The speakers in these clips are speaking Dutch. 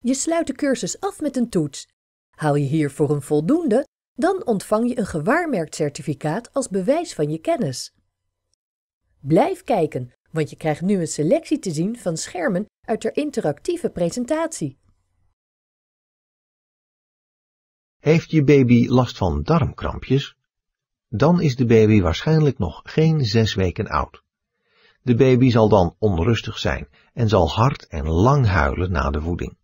Je sluit de cursus af met een toets. Haal je hiervoor een voldoende, dan ontvang je een gewaarmerkt certificaat als bewijs van je kennis. Blijf kijken, want je krijgt nu een selectie te zien van schermen uit de interactieve presentatie. Heeft je baby last van darmkrampjes? Dan is de baby waarschijnlijk nog geen zes weken oud. De baby zal dan onrustig zijn en zal hard en lang huilen na de voeding.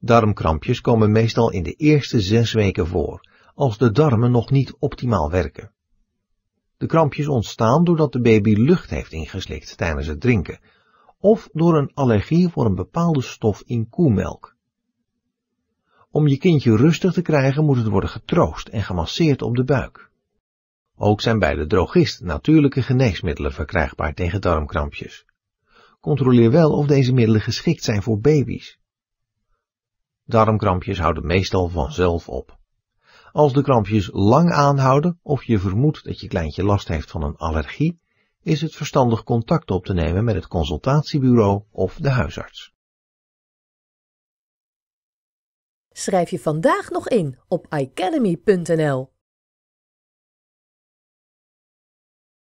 Darmkrampjes komen meestal in de eerste zes weken voor, als de darmen nog niet optimaal werken. De krampjes ontstaan doordat de baby lucht heeft ingeslikt tijdens het drinken, of door een allergie voor een bepaalde stof in koemelk. Om je kindje rustig te krijgen moet het worden getroost en gemasseerd op de buik. Ook zijn bij de drogist natuurlijke geneesmiddelen verkrijgbaar tegen darmkrampjes. Controleer wel of deze middelen geschikt zijn voor baby's. Darmkrampjes houden meestal vanzelf op. Als de krampjes lang aanhouden of je vermoedt dat je kleintje last heeft van een allergie, is het verstandig contact op te nemen met het consultatiebureau of de huisarts. Schrijf je vandaag nog in op academy.nl.